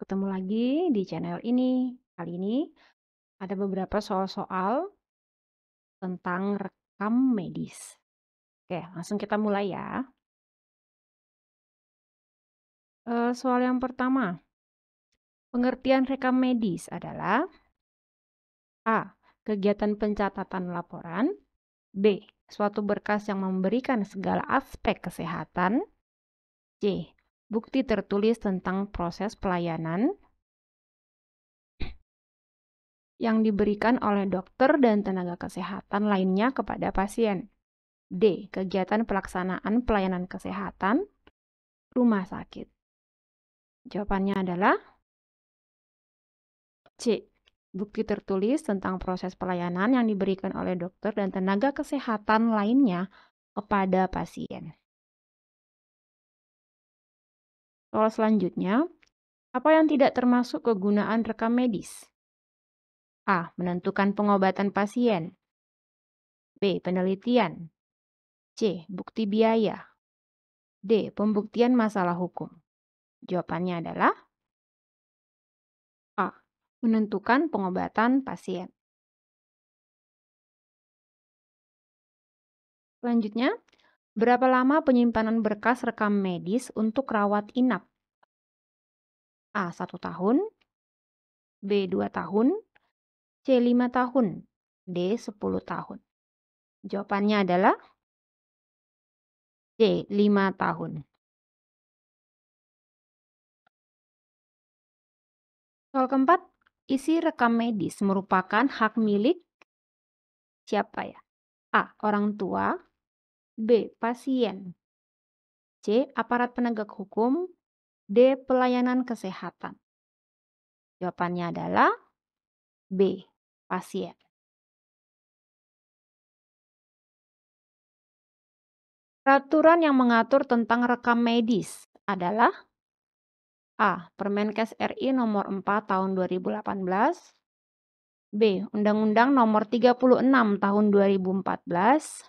ketemu lagi di channel ini. Kali ini ada beberapa soal-soal tentang rekam medis. Oke, langsung kita mulai ya. Eh, soal yang pertama, pengertian rekam medis adalah A. Kegiatan pencatatan laporan B. Suatu berkas yang memberikan segala aspek kesehatan C bukti tertulis tentang proses pelayanan yang diberikan oleh dokter dan tenaga kesehatan lainnya kepada pasien. D. Kegiatan pelaksanaan pelayanan kesehatan rumah sakit. Jawabannya adalah C. Bukti tertulis tentang proses pelayanan yang diberikan oleh dokter dan tenaga kesehatan lainnya kepada pasien. Soal selanjutnya, apa yang tidak termasuk kegunaan rekam medis? A. Menentukan pengobatan pasien. B. Penelitian. C. Bukti biaya. D. Pembuktian masalah hukum. Jawabannya adalah A. Menentukan pengobatan pasien. Selanjutnya, Berapa lama penyimpanan berkas rekam medis untuk rawat inap? A. 1 tahun B. 2 tahun C. 5 tahun D. 10 tahun Jawabannya adalah C. 5 tahun Soal keempat, isi rekam medis merupakan hak milik siapa ya? A. Orang tua B. Pasien C. Aparat penegak hukum D. Pelayanan kesehatan Jawabannya adalah B. Pasien Peraturan yang mengatur tentang rekam medis adalah A. Permenkes RI nomor 4 tahun 2018 B. Undang-Undang nomor 36 tahun 2014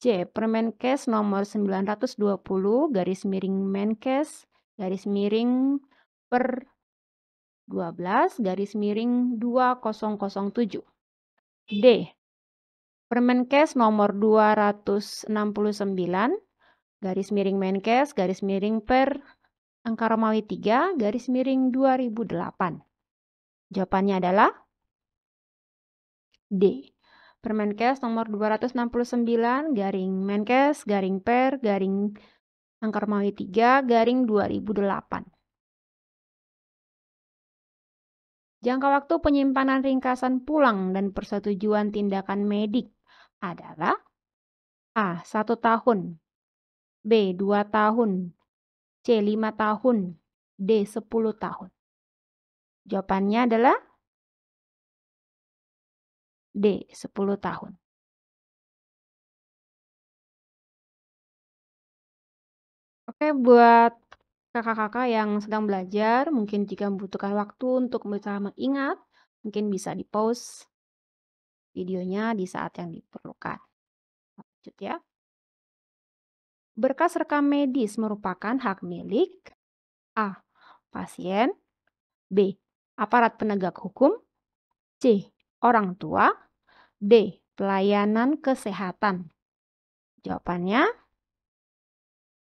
C. Permenkes nomor 920 garis miring Menkes garis miring per 12 garis miring 2007. D. Permenkes nomor 269 garis miring Menkes garis miring per angka Romawi 3 garis miring 2008. Jawabannya adalah D. Permenkes nomor 269 garing Menkes garing Per garing Angkermawi 3 garing 2008. Jangka waktu penyimpanan ringkasan pulang dan persetujuan tindakan medik adalah A. 1 tahun B. 2 tahun C. 5 tahun D. 10 tahun Jawabannya adalah D. 10 tahun. Oke, buat kakak-kakak yang sedang belajar, mungkin jika membutuhkan waktu untuk bisa mengingat, mungkin bisa di-pause videonya di saat yang diperlukan. Lanjut ya. Berkas rekam medis merupakan hak milik A. Pasien B. Aparat penegak hukum C. Orang tua D. Pelayanan kesehatan. Jawabannya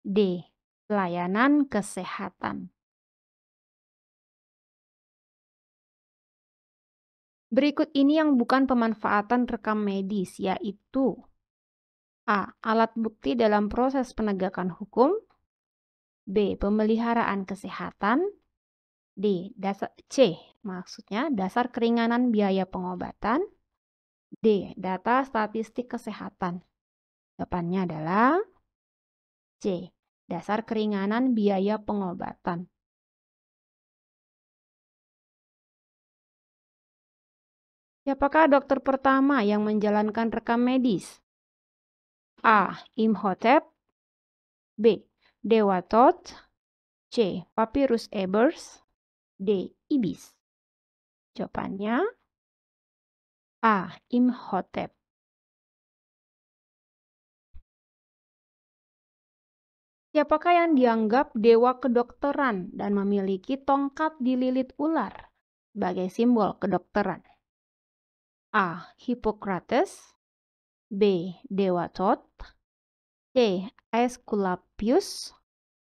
D. Pelayanan kesehatan. Berikut ini yang bukan pemanfaatan rekam medis, yaitu A. Alat bukti dalam proses penegakan hukum B. Pemeliharaan kesehatan D. Dasar, C. Maksudnya dasar keringanan biaya pengobatan D. Data statistik kesehatan. Jawabannya adalah C. Dasar keringanan biaya pengobatan. Siapakah dokter pertama yang menjalankan rekam medis? A. Imhotep B. Dewa Tot C. Papyrus Ebers D. Ibis Jawabannya A. Imhotep. Siapakah yang dianggap dewa kedokteran dan memiliki tongkat dililit ular sebagai simbol kedokteran? A. Hippocrates B. Dewa Tot C. Aesculapius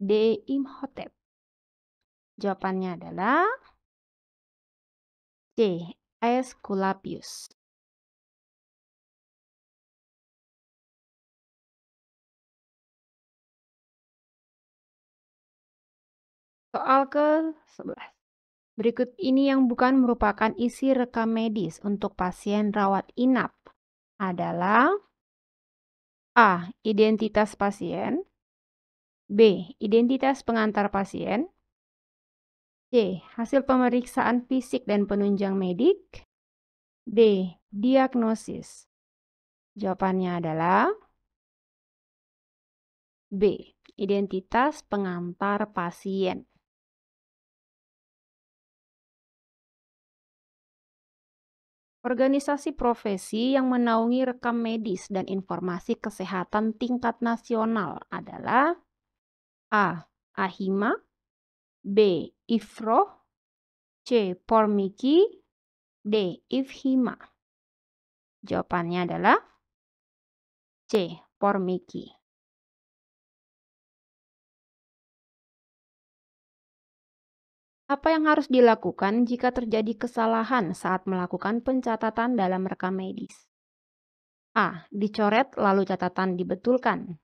D. Imhotep Jawabannya adalah C. Aesculapius Soal ke-11. Berikut ini yang bukan merupakan isi rekam medis untuk pasien rawat inap adalah A. Identitas pasien B. Identitas pengantar pasien C. Hasil pemeriksaan fisik dan penunjang medik. D. Diagnosis. Jawabannya adalah B. Identitas pengantar pasien. Organisasi profesi yang menaungi rekam medis dan informasi kesehatan tingkat nasional adalah A. AHIMA B. Ifro C. Pormiki D. Ifhima Jawabannya adalah C. Pormiki Apa yang harus dilakukan jika terjadi kesalahan saat melakukan pencatatan dalam rekam medis? A. Dicoret lalu catatan dibetulkan.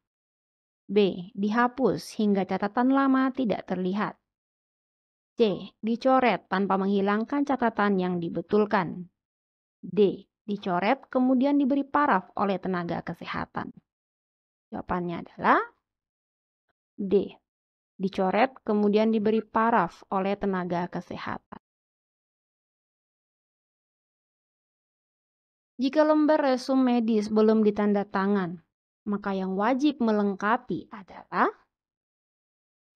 B. Dihapus hingga catatan lama tidak terlihat. C. Dicoret tanpa menghilangkan catatan yang dibetulkan. D. Dicoret kemudian diberi paraf oleh tenaga kesehatan. Jawabannya adalah D. Dicoret kemudian diberi paraf oleh tenaga kesehatan. Jika lembar resum medis belum ditanda tangan, maka yang wajib melengkapi adalah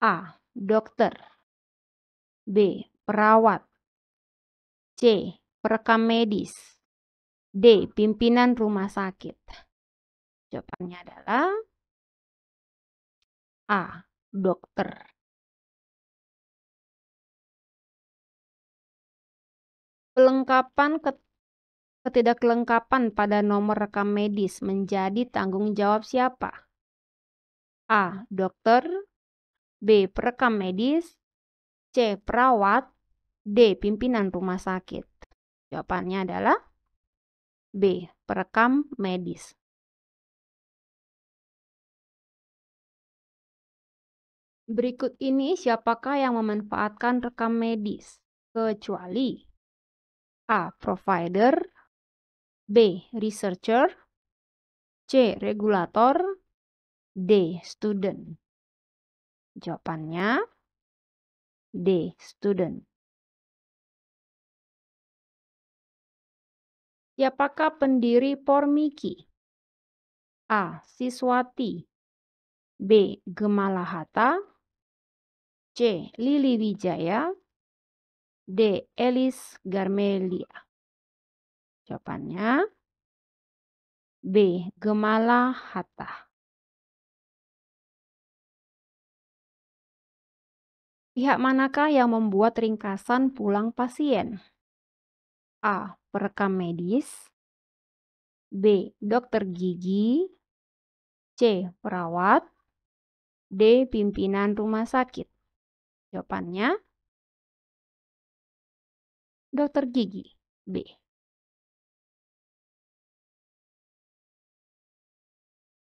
A. Dokter B. Perawat C. Perekam medis D. Pimpinan rumah sakit Jawabannya adalah A. Dokter Pelengkapan ketidaklengkapan pada nomor rekam medis menjadi tanggung jawab siapa? A. Dokter B. Perekam medis C. Perawat D. Pimpinan rumah sakit Jawabannya adalah B. Perekam medis Berikut ini siapakah yang memanfaatkan rekam medis? Kecuali A. Provider B. Researcher C. Regulator D. Student Jawabannya D. Student Siapakah pendiri Pormiki? A. Siswati B. Gemalahata C. Lili Wijaya D. Elis Garmelia Jawabannya B. Gemalahata. Hatta Pihak manakah yang membuat ringkasan pulang pasien? A. Perekam medis B. Dokter gigi C. Perawat D. Pimpinan rumah sakit Jawabannya Dokter gigi B.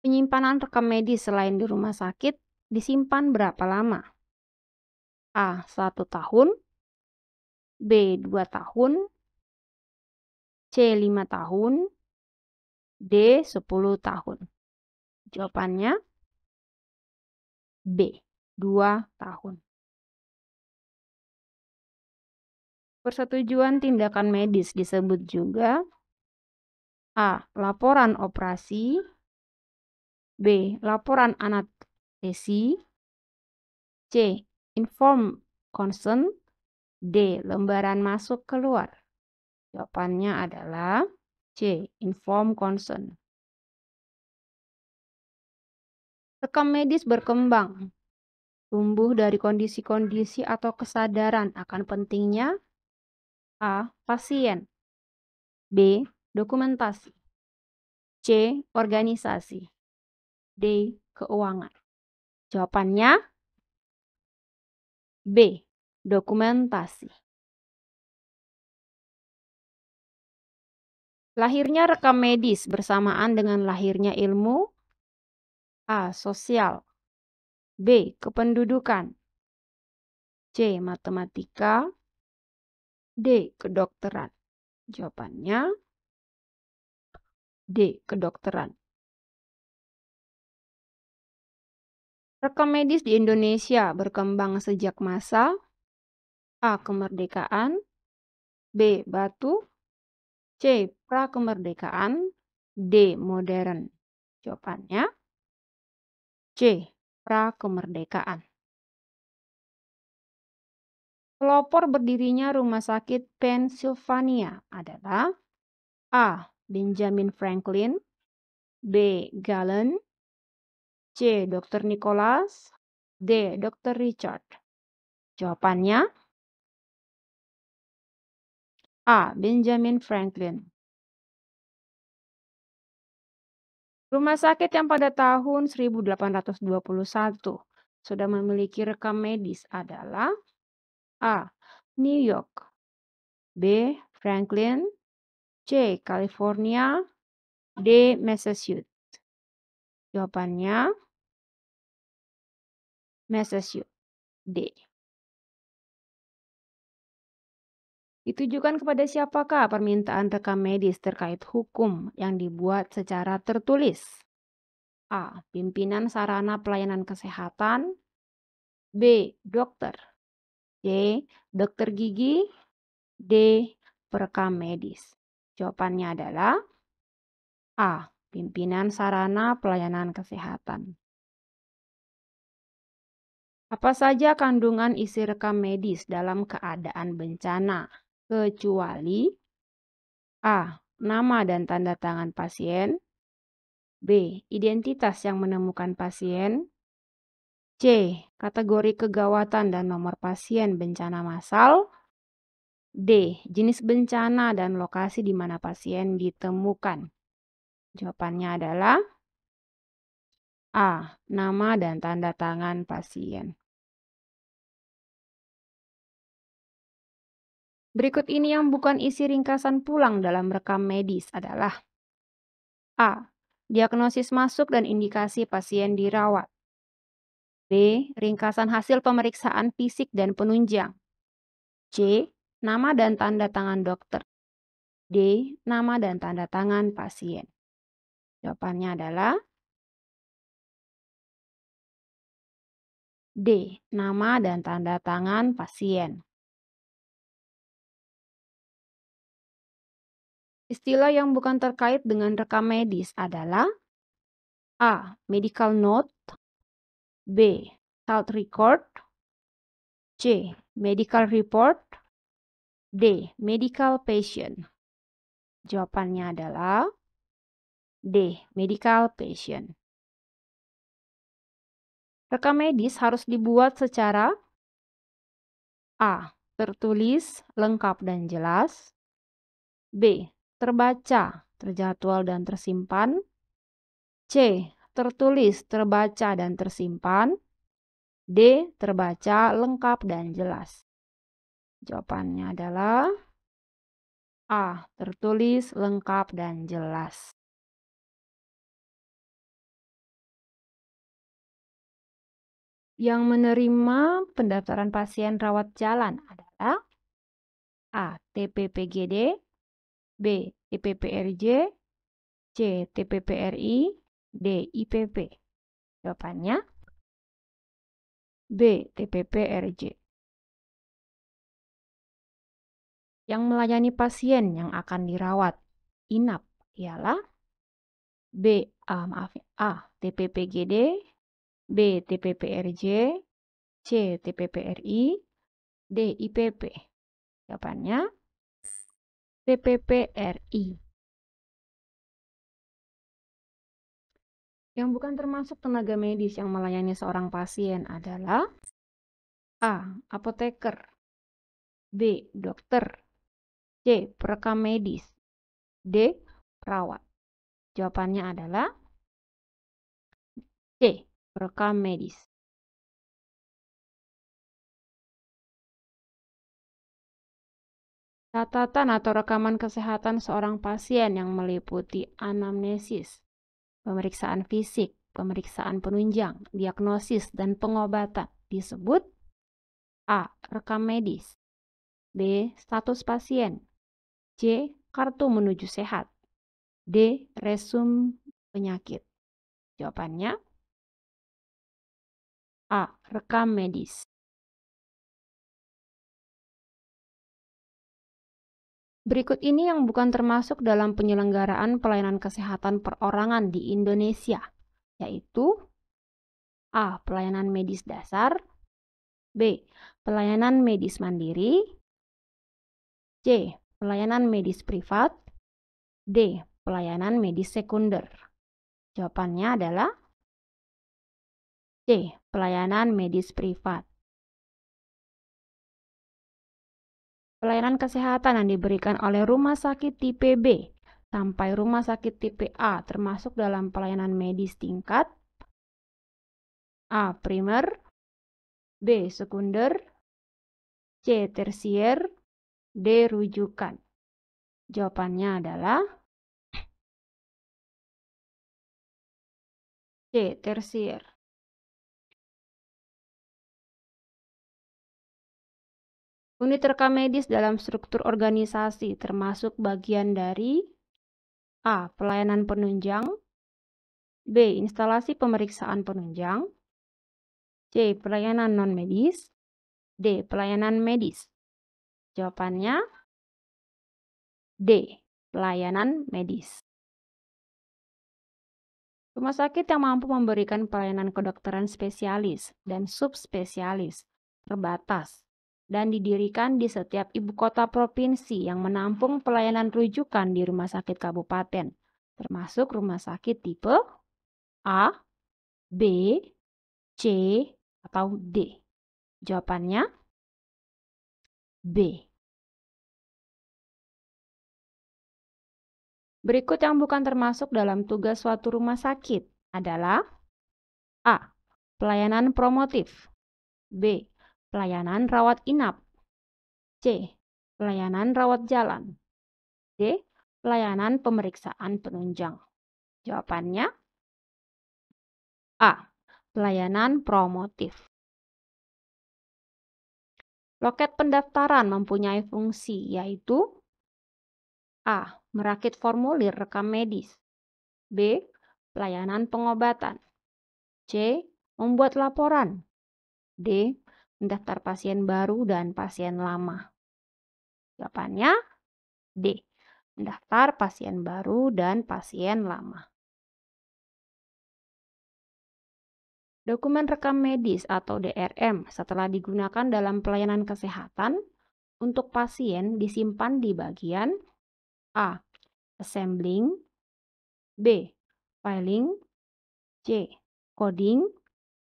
Penyimpanan rekam medis selain di rumah sakit disimpan berapa lama? A. 1 tahun B. 2 tahun C. 5 tahun D. 10 tahun Jawabannya B. 2 tahun Persetujuan tindakan medis disebut juga A. Laporan operasi B. Laporan anestesi C inform concern. D. Lembaran masuk keluar. Jawabannya adalah C. Inform concern. Rekam medis berkembang. Tumbuh dari kondisi-kondisi atau kesadaran akan pentingnya A. Pasien B. Dokumentasi C. Organisasi D. Keuangan Jawabannya B. Dokumentasi Lahirnya rekam medis bersamaan dengan lahirnya ilmu A. Sosial B. Kependudukan C. Matematika D. Kedokteran Jawabannya D. Kedokteran Rekam medis di Indonesia berkembang sejak masa A. Kemerdekaan B. Batu C. Prakemerdekaan D. Modern Jawabannya C. Prakemerdekaan Pelopor berdirinya Rumah Sakit Pennsylvania adalah A. Benjamin Franklin B. Gallen C. Dr. Nicholas D. Dr. Richard Jawabannya A. Benjamin Franklin Rumah sakit yang pada tahun 1821 sudah memiliki rekam medis adalah A. New York B. Franklin C. California D. Massachusetts Jawabannya message you. D. Ditujukan kepada siapakah permintaan rekam medis terkait hukum yang dibuat secara tertulis? A. Pimpinan Sarana Pelayanan Kesehatan B. Dokter C. Dokter gigi D. Perekam medis Jawabannya adalah A. Pimpinan Sarana Pelayanan Kesehatan apa saja kandungan isi rekam medis dalam keadaan bencana, kecuali A. Nama dan tanda tangan pasien B. Identitas yang menemukan pasien C. Kategori kegawatan dan nomor pasien bencana massal D. Jenis bencana dan lokasi di mana pasien ditemukan Jawabannya adalah A. Nama dan tanda tangan pasien Berikut ini yang bukan isi ringkasan pulang dalam rekam medis adalah A. Diagnosis masuk dan indikasi pasien dirawat. B. Ringkasan hasil pemeriksaan fisik dan penunjang. C. Nama dan tanda tangan dokter. D. Nama dan tanda tangan pasien. Jawabannya adalah D. Nama dan tanda tangan pasien. Istilah yang bukan terkait dengan rekam medis adalah A. Medical note B. Health record C. Medical report D. Medical patient Jawabannya adalah D. Medical patient Rekam medis harus dibuat secara A. Tertulis, lengkap, dan jelas B terbaca, terjadwal dan tersimpan. C. Tertulis, terbaca dan tersimpan. D. Terbaca, lengkap dan jelas. Jawabannya adalah A. Tertulis, lengkap dan jelas. Yang menerima pendaftaran pasien rawat jalan adalah A. TPPGD B. TPPRJ C. TPPRI D. IPP Jawabannya B. TPPRJ Yang melayani pasien yang akan dirawat inap ialah B. A, ah, maaf, A. TPPGD B. TPPRJ C. TPPRI D. IPP Jawabannya PPPRI. Yang bukan termasuk tenaga medis yang melayani seorang pasien adalah A. Apoteker B. Dokter C. Perekam medis D. Perawat Jawabannya adalah C. Perekam medis Catatan atau rekaman kesehatan seorang pasien yang meliputi anamnesis, pemeriksaan fisik, pemeriksaan penunjang, diagnosis, dan pengobatan disebut A. Rekam medis B. Status pasien C. Kartu menuju sehat D. Resum penyakit Jawabannya A. Rekam medis Berikut ini yang bukan termasuk dalam penyelenggaraan pelayanan kesehatan perorangan di Indonesia, yaitu A. Pelayanan medis dasar B. Pelayanan medis mandiri C. Pelayanan medis privat D. Pelayanan medis sekunder Jawabannya adalah C. Pelayanan medis privat Pelayanan kesehatan yang diberikan oleh rumah sakit tipe B sampai rumah sakit tipe A termasuk dalam pelayanan medis tingkat A. Primer B. Sekunder C. Tersier D. Rujukan Jawabannya adalah C. Tersier Unit rekam medis dalam struktur organisasi termasuk bagian dari A. Pelayanan penunjang B. Instalasi pemeriksaan penunjang C. Pelayanan non-medis D. Pelayanan medis Jawabannya D. Pelayanan medis Rumah sakit yang mampu memberikan pelayanan kedokteran spesialis dan subspesialis terbatas dan didirikan di setiap ibu kota provinsi yang menampung pelayanan rujukan di rumah sakit kabupaten, termasuk rumah sakit tipe A, B, C, atau D? Jawabannya B. Berikut yang bukan termasuk dalam tugas suatu rumah sakit adalah A. Pelayanan promotif B. Pelayanan rawat inap. C. Pelayanan rawat jalan. D. Pelayanan pemeriksaan penunjang. Jawabannya A. Pelayanan promotif. Loket pendaftaran mempunyai fungsi yaitu A. Merakit formulir rekam medis B. Pelayanan pengobatan C. Membuat laporan D mendaftar pasien baru dan pasien lama? Jawabannya D. Mendaftar pasien baru dan pasien lama. Dokumen rekam medis atau DRM setelah digunakan dalam pelayanan kesehatan untuk pasien disimpan di bagian A. Assembling B. Filing C. Coding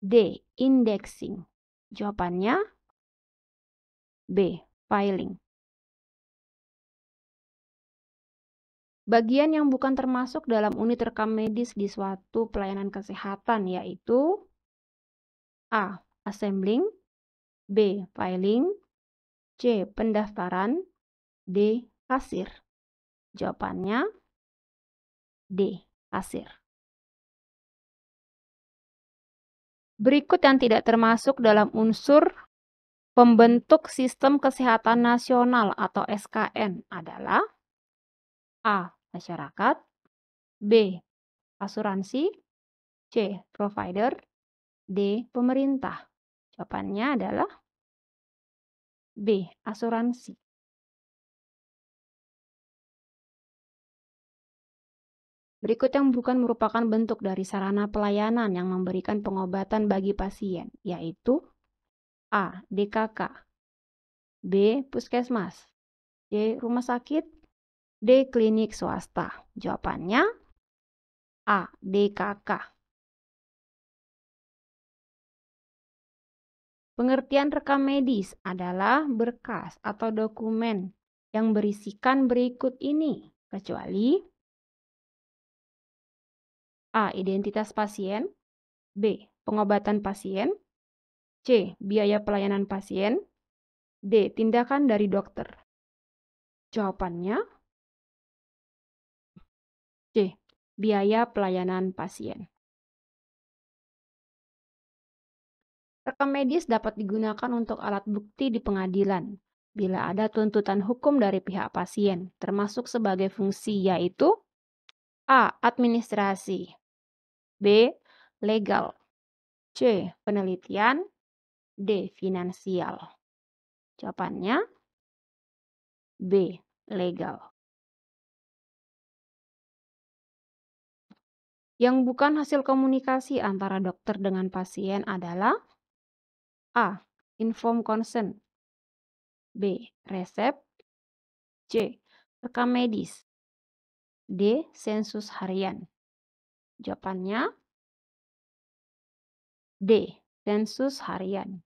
D. Indexing Jawabannya B. Filing. Bagian yang bukan termasuk dalam unit rekam medis di suatu pelayanan kesehatan yaitu A. Assembling B. Filing C. Pendaftaran D. Kasir Jawabannya D. Kasir Berikut yang tidak termasuk dalam unsur pembentuk sistem kesehatan nasional atau SKN adalah A. Masyarakat B. Asuransi C. Provider D. Pemerintah Jawabannya adalah B. Asuransi Berikut yang bukan merupakan bentuk dari sarana pelayanan yang memberikan pengobatan bagi pasien, yaitu A. DKK B. Puskesmas C. Rumah sakit D. Klinik swasta Jawabannya A. DKK Pengertian rekam medis adalah berkas atau dokumen yang berisikan berikut ini, kecuali A. Identitas pasien B. Pengobatan pasien C. Biaya pelayanan pasien D. Tindakan dari dokter Jawabannya C. Biaya pelayanan pasien Rekam medis dapat digunakan untuk alat bukti di pengadilan bila ada tuntutan hukum dari pihak pasien, termasuk sebagai fungsi yaitu A. Administrasi B. Legal C. Penelitian D. Finansial Jawabannya B. Legal Yang bukan hasil komunikasi antara dokter dengan pasien adalah A. Inform consent B. Resep C. Rekam medis D. Sensus harian Jawabannya D. Sensus harian.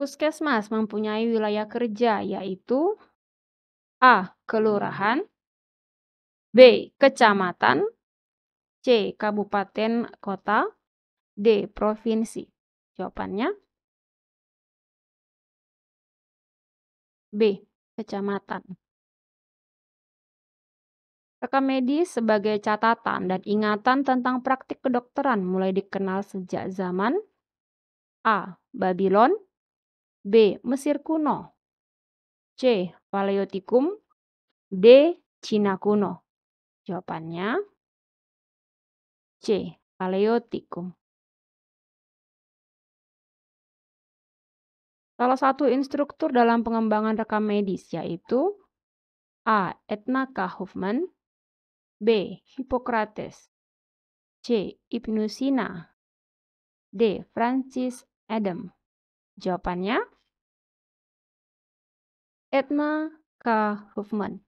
Puskesmas mempunyai wilayah kerja yaitu A. Kelurahan B. Kecamatan C. Kabupaten Kota D. Provinsi Jawabannya B. Kecamatan Rekam medis sebagai catatan dan ingatan tentang praktik kedokteran mulai dikenal sejak zaman A. Babylon B. Mesir kuno C. Paleotikum D. Cina kuno Jawabannya C. Paleotikum Salah satu instruktur dalam pengembangan rekam medis yaitu A. Etna K. Hoffman B. Hippocrates C. Ibnu Sina D. Francis Adam Jawabannya Edna K. Hoffman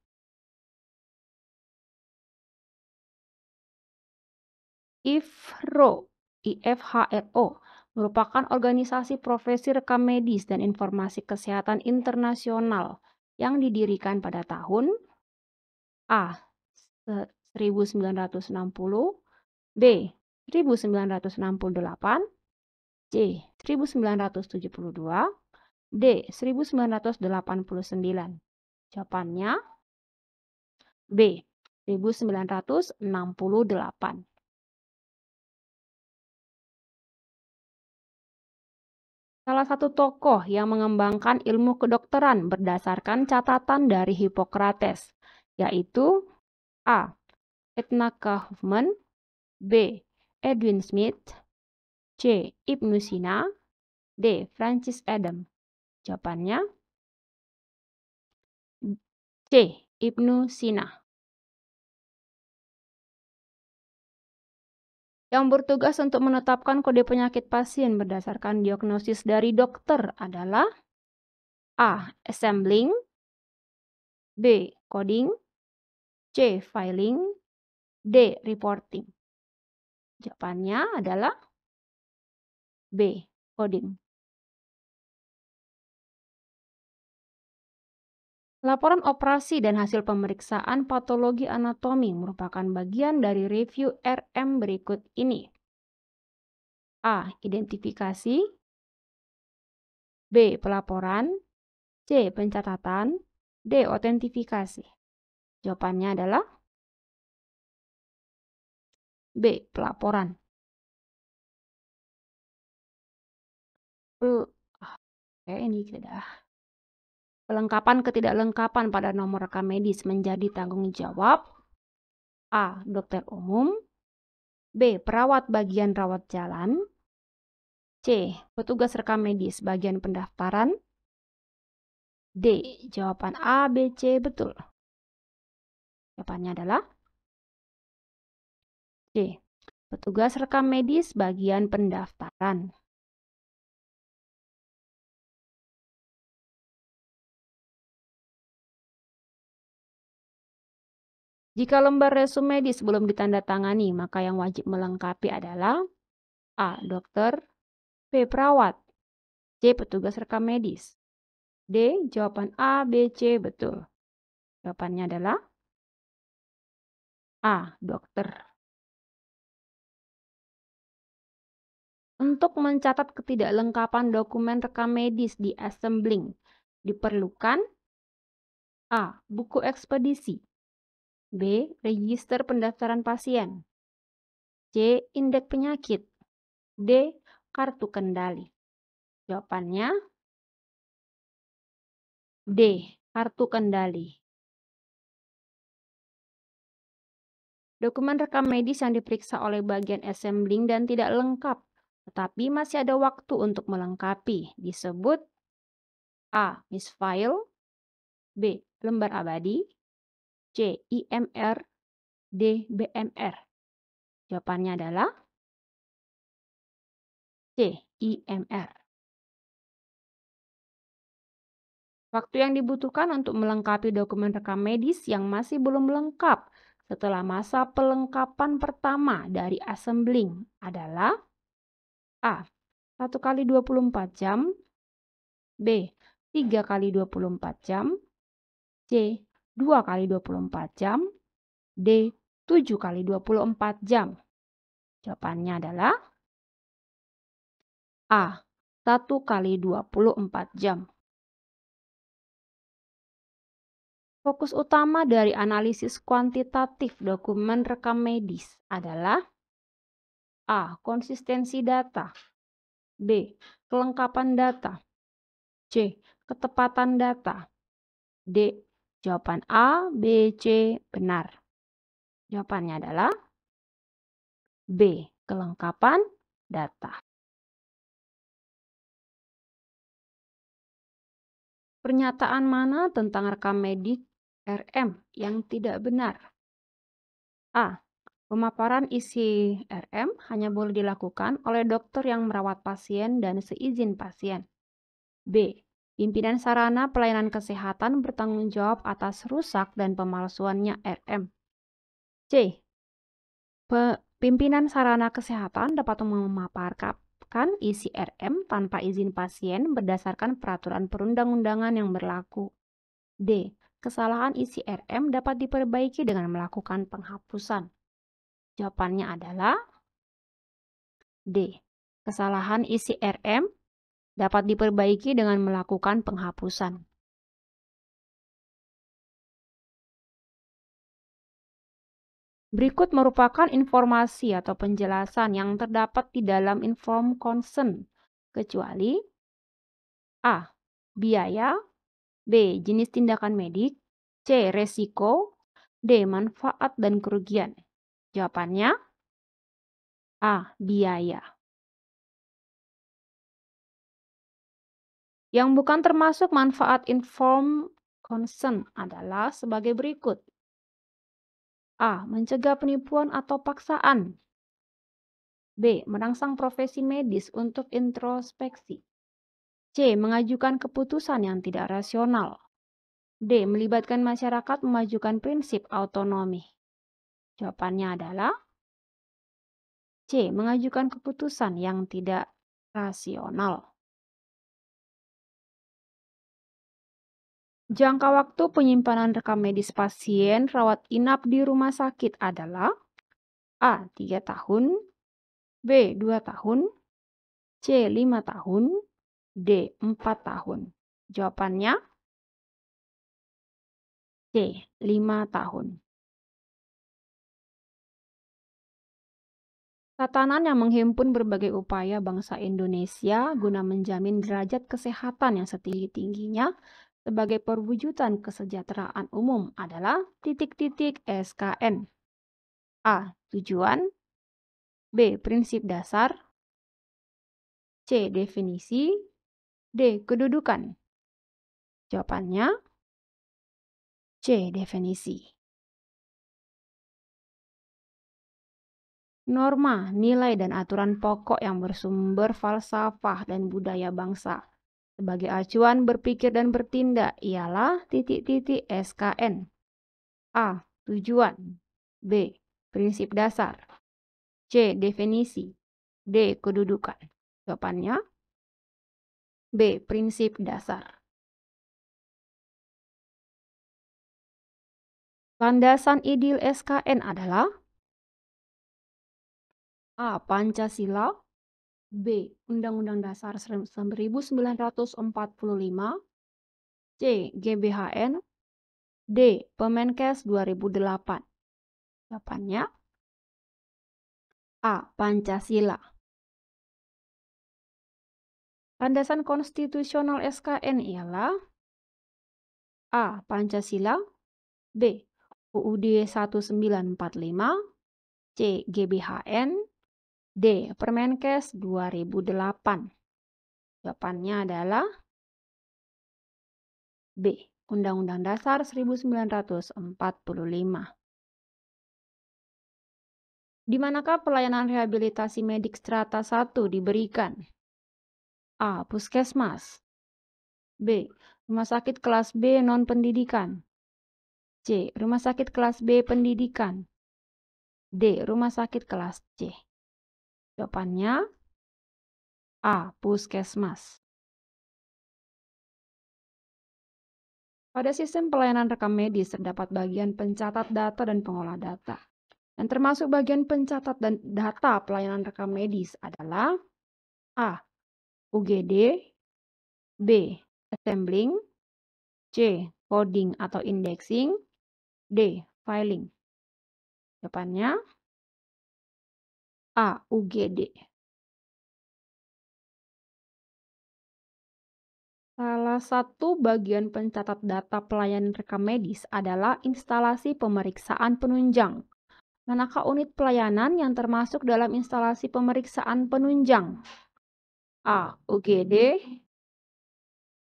IFRO IFHRO merupakan organisasi profesi rekam medis dan informasi kesehatan internasional yang didirikan pada tahun A. 1960, B 1968, C 1972, D 1989. Jawabannya B 1968. Salah satu tokoh yang mengembangkan ilmu kedokteran berdasarkan catatan dari Hipokrates, yaitu A. Edna Kaufman, B. Edwin Smith C. Ibnu Sina D. Francis Adam Jawabannya C. Ibnu Sina Yang bertugas untuk menetapkan kode penyakit pasien berdasarkan diagnosis dari dokter adalah A. Assembling B. Coding C. Filing D. Reporting. Jawabannya adalah B. Coding. Laporan operasi dan hasil pemeriksaan patologi anatomi merupakan bagian dari review RM berikut ini. A. Identifikasi B. Pelaporan C. Pencatatan D. Otentifikasi Jawabannya adalah B. Pelaporan Pel Oke, ah, ini sudah. Pelengkapan ketidaklengkapan pada nomor rekam medis menjadi tanggung jawab A. Dokter umum B. Perawat bagian rawat jalan C. Petugas rekam medis bagian pendaftaran D. Jawaban A, B, C betul. Jawabannya adalah C. Petugas rekam medis bagian pendaftaran. Jika lembar resume medis belum ditandatangani, maka yang wajib melengkapi adalah A. Dokter B. Perawat C. Petugas rekam medis D. Jawaban A, B, C betul. Jawabannya adalah A. Dokter Untuk mencatat ketidaklengkapan dokumen rekam medis di assembling diperlukan A. Buku ekspedisi B. Register pendaftaran pasien C. Indeks penyakit D. Kartu kendali Jawabannya D. Kartu kendali Dokumen rekam medis yang diperiksa oleh bagian assembling dan tidak lengkap tetapi masih ada waktu untuk melengkapi, disebut A. Misfile B. Lembar abadi C. IMR D. BMR Jawabannya adalah C. IMR Waktu yang dibutuhkan untuk melengkapi dokumen rekam medis yang masih belum lengkap setelah masa pelengkapan pertama dari assembling adalah A. 1 kali 24 jam. B. 3 kali 24 jam. C. 2 kali 24 jam. D. 7 kali 24 jam. Jawabannya adalah A. 1 kali 24 jam. Fokus utama dari analisis kuantitatif dokumen rekam medis adalah A. Konsistensi data B. Kelengkapan data C. Ketepatan data D. Jawaban A, B, C benar. Jawabannya adalah B. Kelengkapan data. Pernyataan mana tentang rekam medik RM yang tidak benar? A. Pemaparan isi RM hanya boleh dilakukan oleh dokter yang merawat pasien dan seizin pasien. B. Pimpinan sarana pelayanan kesehatan bertanggung jawab atas rusak dan pemalsuannya RM. C. Pimpinan sarana kesehatan dapat memaparkan isi RM tanpa izin pasien berdasarkan peraturan perundang-undangan yang berlaku. D. Kesalahan isi RM dapat diperbaiki dengan melakukan penghapusan. Jawabannya adalah D. Kesalahan isi RM dapat diperbaiki dengan melakukan penghapusan. Berikut merupakan informasi atau penjelasan yang terdapat di dalam inform concern, kecuali A. Biaya B. Jenis tindakan medik C. Resiko D. Manfaat dan kerugian Jawabannya A. Biaya. Yang bukan termasuk manfaat inform concern adalah sebagai berikut. A. Mencegah penipuan atau paksaan. B. Merangsang profesi medis untuk introspeksi. C. Mengajukan keputusan yang tidak rasional. D. Melibatkan masyarakat memajukan prinsip autonomi. Jawabannya adalah C. Mengajukan keputusan yang tidak rasional. Jangka waktu penyimpanan rekam medis pasien rawat inap di rumah sakit adalah A. 3 tahun B. 2 tahun C. 5 tahun D. 4 tahun Jawabannya C. 5 tahun Tatanan yang menghimpun berbagai upaya bangsa Indonesia guna menjamin derajat kesehatan yang setinggi-tingginya sebagai perwujudan kesejahteraan umum adalah titik-titik SKN. A. Tujuan B. Prinsip dasar C. Definisi D. Kedudukan Jawabannya C. Definisi norma, nilai, dan aturan pokok yang bersumber falsafah dan budaya bangsa. Sebagai acuan berpikir dan bertindak ialah titik-titik SKN. A. Tujuan B. Prinsip dasar C. Definisi D. Kedudukan Jawabannya B. Prinsip dasar Landasan ideal SKN adalah A. Pancasila B. Undang-Undang Dasar 1945 C. GBHN D. Pemenkes 2008 Jawabannya A. Pancasila Landasan konstitusional SKN ialah A. Pancasila B. UUD 1945 C. GBHN D. Permenkes 2008. Jawabannya adalah B. Undang-Undang Dasar 1945. Di manakah pelayanan rehabilitasi medik strata 1 diberikan? A. Puskesmas B. Rumah sakit kelas B non-pendidikan C. Rumah sakit kelas B pendidikan D. Rumah sakit kelas C Jawabannya A. Puskesmas. Pada sistem pelayanan rekam medis terdapat bagian pencatat data dan pengolah data. Dan termasuk bagian pencatat dan data pelayanan rekam medis adalah A. UGD B. Assembling C. Coding atau indexing D. Filing Depannya A, UGD. Salah satu bagian pencatat data pelayanan rekam medis adalah instalasi pemeriksaan penunjang. Manakah unit pelayanan yang termasuk dalam instalasi pemeriksaan penunjang? A. UGD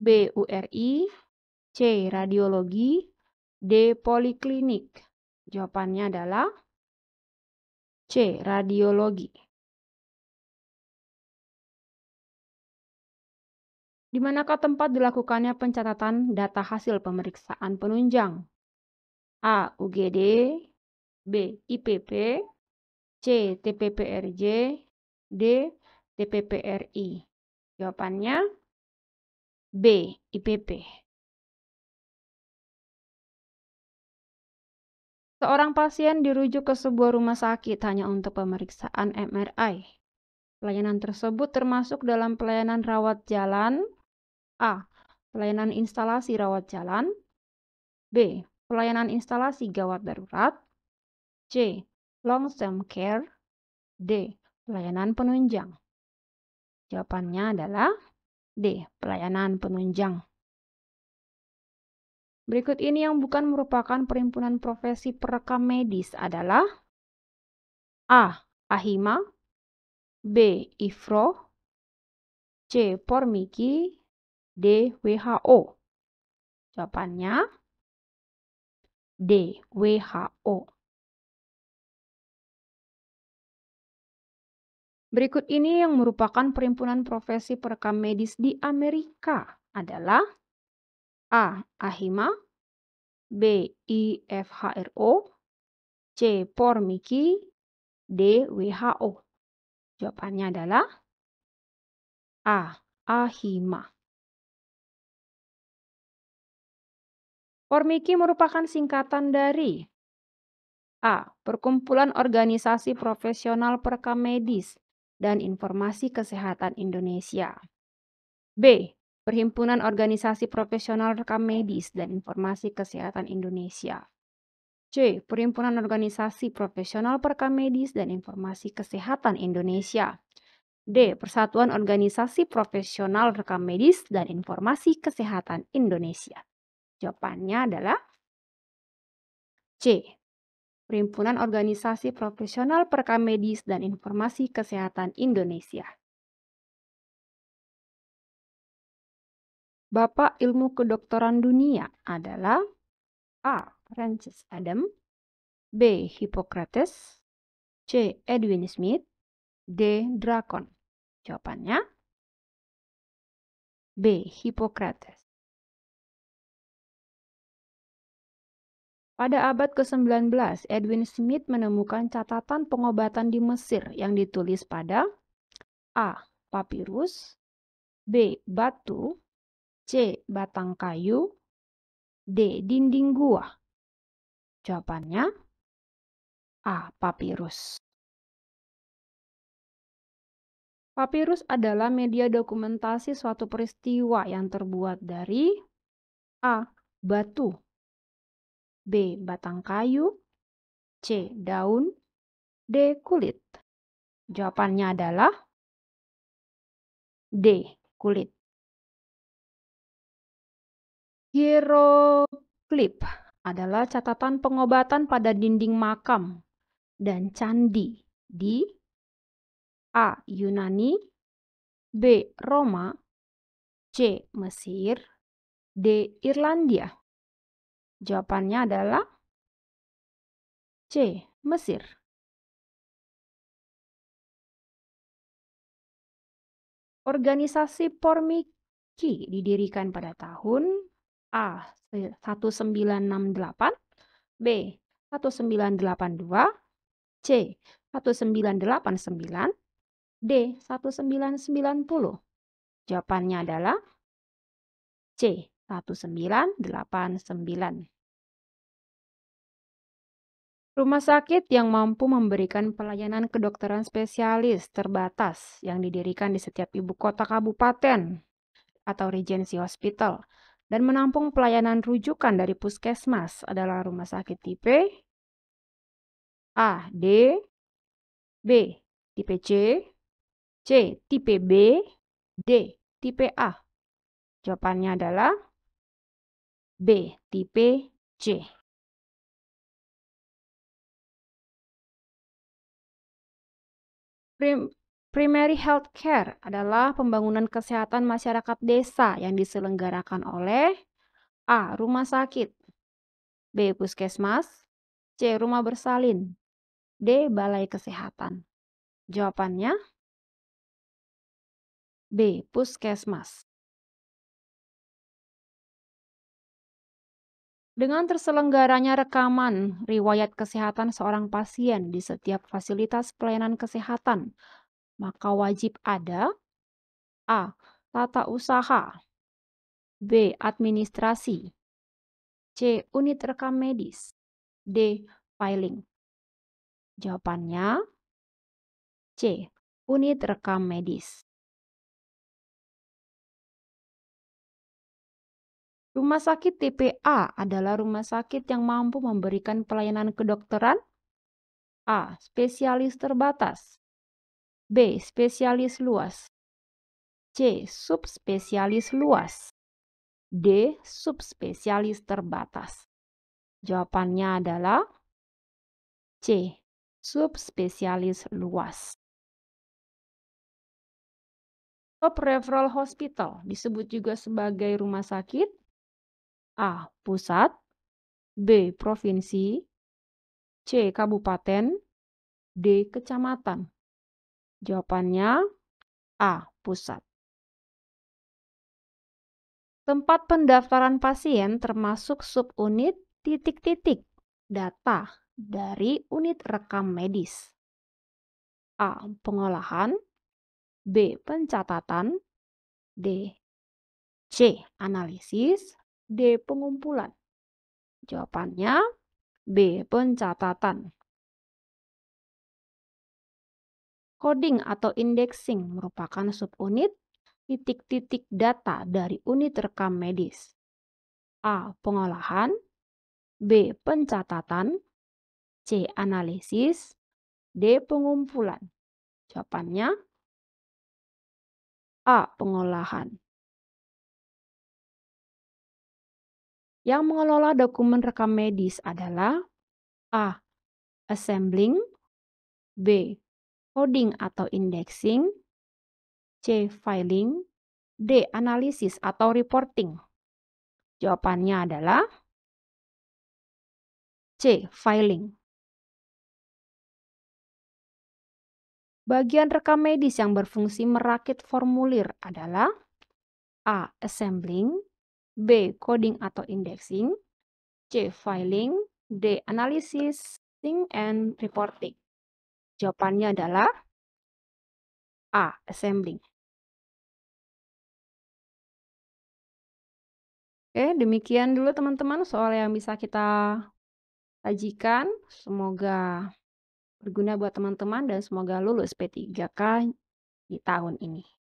B. URI C. Radiologi D. Poliklinik Jawabannya adalah C. Radiologi Di manakah tempat dilakukannya pencatatan data hasil pemeriksaan penunjang? A. UGD B. IPP C. TPPRJ D. TPPRI Jawabannya B. IPP Seorang pasien dirujuk ke sebuah rumah sakit hanya untuk pemeriksaan MRI. Pelayanan tersebut termasuk dalam pelayanan rawat jalan A. Pelayanan instalasi rawat jalan B. Pelayanan instalasi gawat darurat C. Long term care D. Pelayanan penunjang Jawabannya adalah D. Pelayanan penunjang Berikut ini yang bukan merupakan perhimpunan profesi perekam medis adalah A. Ahima B. IFRO C. Pormiki D. WHO Jawabannya D. WHO Berikut ini yang merupakan perhimpunan profesi perekam medis di Amerika adalah A. Ahima B. IFHRO, C. Pormiki D. WHO Jawabannya adalah A. Ahima Pormiki merupakan singkatan dari A. Perkumpulan Organisasi Profesional Perkamedis dan Informasi Kesehatan Indonesia B. Perhimpunan Organisasi Profesional Rekam Medis dan Informasi Kesehatan Indonesia. C. Perhimpunan Organisasi Profesional Perekam Medis dan Informasi Kesehatan Indonesia. D. Persatuan Organisasi Profesional Rekam Medis dan Informasi Kesehatan Indonesia. Jawabannya adalah C. Perhimpunan Organisasi Profesional Perekam Medis dan Informasi Kesehatan Indonesia. Bapak ilmu kedokteran dunia adalah A. Francis Adam B. Hippocrates C. Edwin Smith D. Drakon. Jawabannya B. Hippocrates Pada abad ke-19, Edwin Smith menemukan catatan pengobatan di Mesir yang ditulis pada A. Papirus B. Batu C. Batang kayu D. Dinding gua Jawabannya A. Papirus Papirus adalah media dokumentasi suatu peristiwa yang terbuat dari A. Batu B. Batang kayu C. Daun D. Kulit Jawabannya adalah D. Kulit Hieroglif adalah catatan pengobatan pada dinding makam dan candi di A. Yunani B. Roma C. Mesir D. Irlandia Jawabannya adalah C. Mesir Organisasi Pormiki didirikan pada tahun A. 1968 B. 1982 C. 1989 D. 1990 Jawabannya adalah C. 1989 Rumah sakit yang mampu memberikan pelayanan kedokteran spesialis terbatas yang didirikan di setiap ibu kota kabupaten atau regency hospital dan menampung pelayanan rujukan dari puskesmas adalah rumah sakit tipe A, D, B, tipe C, C, tipe B, D, tipe A. Jawabannya adalah B, tipe C. Prim Primary health care adalah pembangunan kesehatan masyarakat desa yang diselenggarakan oleh A. Rumah sakit B. Puskesmas C. Rumah bersalin D. Balai Kesehatan Jawabannya B. Puskesmas Dengan terselenggaranya rekaman riwayat kesehatan seorang pasien di setiap fasilitas pelayanan kesehatan, maka wajib ada A. Tata usaha B. Administrasi C. Unit rekam medis D. Filing Jawabannya C. Unit rekam medis Rumah sakit TPA adalah rumah sakit yang mampu memberikan pelayanan kedokteran A. Spesialis terbatas B. Spesialis luas C. Subspesialis luas D. Subspesialis terbatas Jawabannya adalah C. Subspesialis luas Top Referral Hospital disebut juga sebagai rumah sakit. A. Pusat. B. Provinsi. C. Kabupaten. D. Kecamatan. Jawabannya A. Pusat. Tempat pendaftaran pasien termasuk subunit titik-titik data dari unit rekam medis. A. Pengolahan B. Pencatatan D. C. Analisis D. Pengumpulan Jawabannya B. Pencatatan Coding atau indexing merupakan subunit titik-titik data dari unit rekam medis. A. Pengolahan B. Pencatatan C. Analisis D. Pengumpulan Jawabannya A. Pengolahan Yang mengelola dokumen rekam medis adalah A. Assembling B coding atau indexing, C. Filing, D. Analisis atau reporting. Jawabannya adalah C. Filing. Bagian rekam medis yang berfungsi merakit formulir adalah A. Assembling B. Coding atau indexing C. Filing D. Analisis and reporting Jawabannya adalah A. Assembling. Oke, demikian dulu teman-teman soal yang bisa kita ajikan. Semoga berguna buat teman-teman dan semoga lulus P3K di tahun ini.